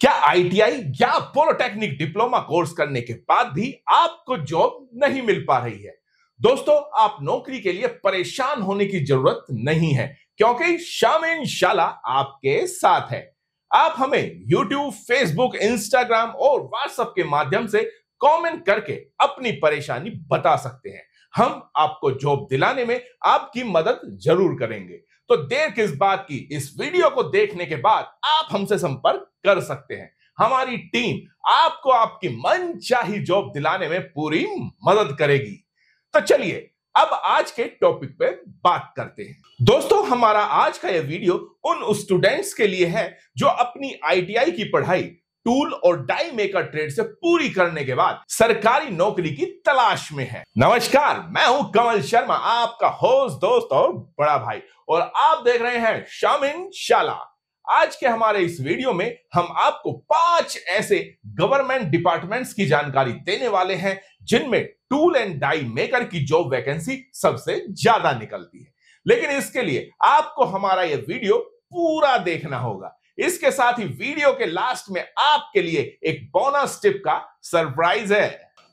क्या आईटीआई या polytechnic diploma course करने के बाद भी आपको जॉब नहीं मिल पा रही है दोस्तों आप नौकरी के लिए परेशान होने की जरूरत नहीं है क्योंकि शाम शाला आपके साथ है आप हमें YouTube, Facebook, Instagram और WhatsApp के माध्यम से कमेंट करके अपनी परेशानी बता सकते हैं हम आपको जॉब दिलाने में आपकी मदद जरूर करेंगे तो देर किस बात की इस वीडियो को देखने के बाद आप हमसे संपर्क कर सकते हैं हमारी टीम आपको आपकी मन चाही जॉब दिलाने में पूरी मदद करेगी तो चलिए अब आज के टॉपिक पे बात करते हैं दोस्तों हमारा आज का यह वीडियो उन स्टूडेंट्स के लिए है जो अपनी आईटीआई की पढ़ाई टूल और डाई मेकर ट्रेड से पूरी करने के बाद सरकारी नौकरी की तलाश में है नमस्कार मैं हूं कमल शर्मा आपका होस्ट दोस्त और बड़ा भाई और आप देख रहे हैं शामिन शाला आज के हमारे इस वीडियो में हम आपको पांच ऐसे गवर्नमेंट डिपार्टमेंट्स की जानकारी देने वाले हैं जिनमें टूल एंड डाई मेकर की जॉब वैकेंसी सबसे ज्यादा निकलती है लेकिन इसके लिए आपको हमारा यह वीडियो पूरा देखना होगा इसके साथ ही वीडियो के लास्ट में आपके लिए एक बोनस टिप का सरप्राइज है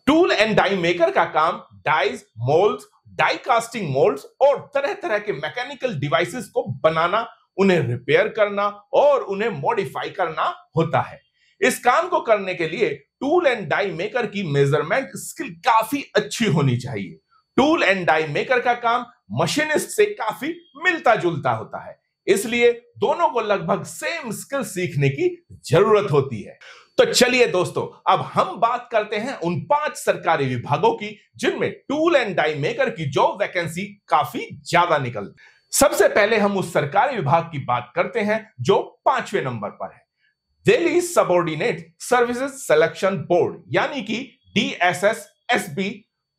टूल एंड डाई मेकर का काम dies mould die casting mould और तरह तरह के मैकेनिकल डिवाइसेस को बनाना उन्हें रिपेयर करना और उन्हें मॉडिफाई करना होता है इस काम को करने के लिए टूल एंड डाई मेकर की मेजरमेंट स्किल काफी अच्छी होनी चाहिए टूल एंड डाई मेकर का काम मशीनिस्ट से काफी मिलता जुलता होता है इसलिए दोनों को लगभग सेम स्किल सीखने की जरूरत होती है तो चलिए दोस्तों अब हम बात करते हैं उन पांच सरकारी विभागों की जिनमें टूल एंड डाई मेकर की जॉब वैकेंसी काफी ज्यादा निकल सबसे पहले हम उस सरकारी विभाग की बात करते हैं जो पांचवें नंबर पर है Delhi subordinate services selection board यानी कि DSSSB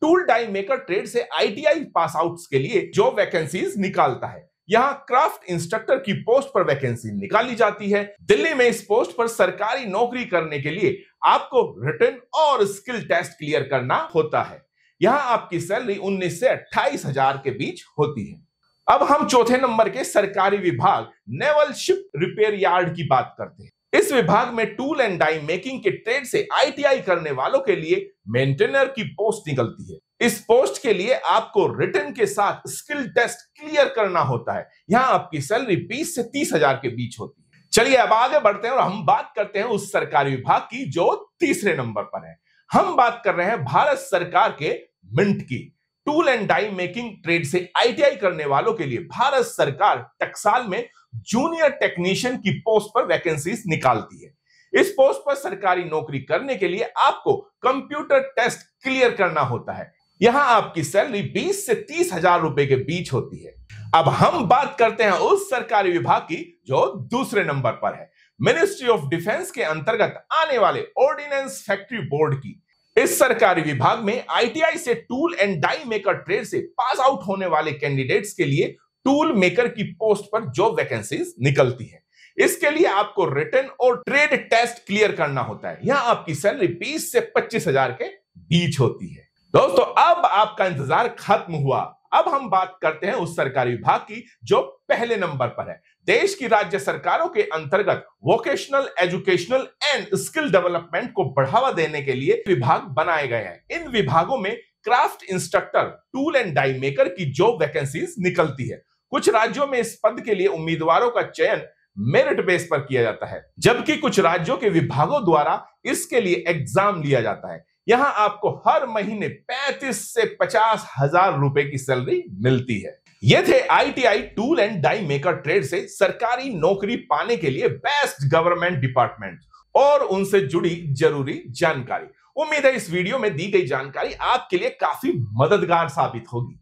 tool die maker trade से आईटीआई पास आउट के लिए जॉब वैकेंसीज निकालता है यहाँ क्राफ्ट इंस्ट्रक्टर की पोस्ट पर वैकेंसी निकाली जाती है दिल्ली में इस पोस्ट पर सरकारी नौकरी करने के लिए आपको रिटर्न और स्किल टेस्ट क्लियर करना होता है यहाँ आपकी सैलरी उन्नीस से अट्ठाईस के बीच होती है अब हम चौथे नंबर के सरकारी विभाग नेवल शिप रिपेयर यार्ड की बात करते हैं इस विभाग में टूल एंड डाई मेकिंग के ट्रेड से आईटीआई करने वालों के लिए मेंटेनर की पोस्ट निकलती है इस पोस्ट के लिए आपको रिटर्न के साथ स्किल टेस्ट क्लियर करना होता है यहाँ आपकी सैलरी बीस से तीस हजार के बीच होती है चलिए अब आगे बढ़ते हैं और हम बात करते हैं उस सरकारी विभाग की जो तीसरे नंबर पर है हम बात कर रहे हैं भारत सरकार के मिंट की tool and die making trade से आईटीआई करने वालों के लिए भारत सरकार टक्साल में जूनियर टेक्नीशियन की पोस्ट पर वैकेंसीज निकालती है इस पोस्ट पर सरकारी नौकरी करने के लिए आपको कंप्यूटर टेस्ट क्लियर करना होता है यहां आपकी सैलरी बीस से तीस हजार रुपए के बीच होती है अब हम बात करते हैं उस सरकारी विभाग की जो दूसरे नंबर पर है मिनिस्ट्री ऑफ डिफेंस के अंतर्गत आने वाले ऑर्डिनेंस फैक्ट्री बोर्ड की इस सरकारी विभाग में आईटीआई से tool and die maker trade से पास आउट होने वाले कैंडिडेट्स के लिए टूल मेकर की पोस्ट पर जॉब वैकेंसीज निकलती है इसके लिए आपको रिटर्न और ट्रेड टेस्ट क्लियर करना होता है यहां आपकी सैलरी बीस से पच्चीस हजार के बीच होती है दोस्तों अब आपका इंतजार खत्म हुआ अब हम बात करते हैं उस सरकारी विभाग की जो पहले नंबर पर है देश की राज्य सरकारों के अंतर्गत vocational educational and skill development को बढ़ावा देने के लिए विभाग बनाए गए हैं इन विभागों में craft instructor tool and die maker की जॉब वैकेंसीज निकलती है कुछ राज्यों में इस पद के लिए उम्मीदवारों का चयन मेरिट बेस पर किया जाता है जबकि कुछ राज्यों के विभागों द्वारा इसके लिए एग्जाम लिया जाता है यहां आपको हर महीने 35 से पचास हजार रुपए की सैलरी मिलती है ये थे ITI tool and die maker trade से सरकारी नौकरी पाने के लिए बेस्ट गवर्नमेंट डिपार्टमेंट और उनसे जुड़ी जरूरी जानकारी उम्मीद है इस वीडियो में दी गई जानकारी आपके लिए काफी मददगार साबित होगी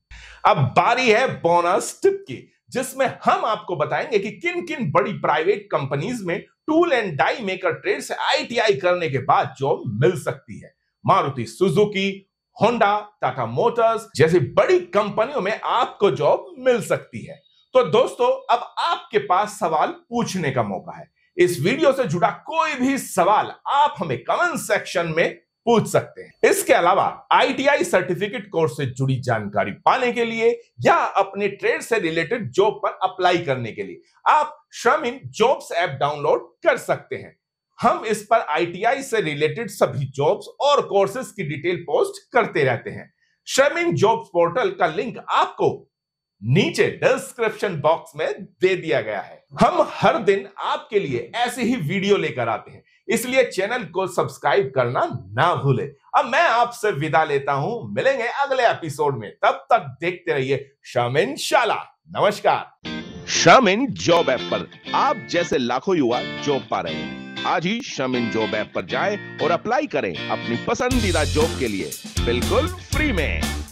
अब बारी है बोनस टिप की जिसमें हम आपको बताएंगे कि किन किन बड़ी प्राइवेट कंपनीज में tool and die maker trade से आईटीआई करने के बाद जॉब मिल सकती है Maruti Suzuki Honda Tata Motors जैसी बड़ी कंपनियों में आपको जॉब मिल सकती है तो दोस्तों अब आपके पास सवाल पूछने का मौका है इस वीडियो से जुड़ा कोई भी सवाल आप हमें कमेंट सेक्शन में पूछ सकते हैं इसके अलावा आईटीआई सर्टिफिकेट कोर्स से जुड़ी जानकारी पाने के लिए या अपने ट्रेड से रिलेटेड जॉब पर अप्लाई करने के लिए आप श्रम इन जॉब्स ऐप डाउनलोड कर सकते हैं हम इस पर आईटीआई से रिलेटेड सभी जॉब्स और कोर्सेज की डिटेल पोस्ट करते रहते हैं श्रम इन जॉब पोर्टल का लिंक आपको नीचे डिस्क्रिप्शन बॉक्स में दे दिया गया है हम हर दिन आपके लिए ऐसे ही वीडियो लेकर आते हैं इसलिए चैनल को सब्सक्राइब करना ना भूले अब मैं आपसे विदा लेता हूं मिलेंगे अगले एपिसोड में तब तक देखते रहिए शामिन शाला नमस्कार शामिन जॉब ऐप पर आप जैसे लाखों युवा जॉब पा रहे हैं आज ही शामिन जॉब ऐप पर जाएं और अप्लाई करें अपनी पसंदीदा जॉब के लिए बिल्कुल फ्री में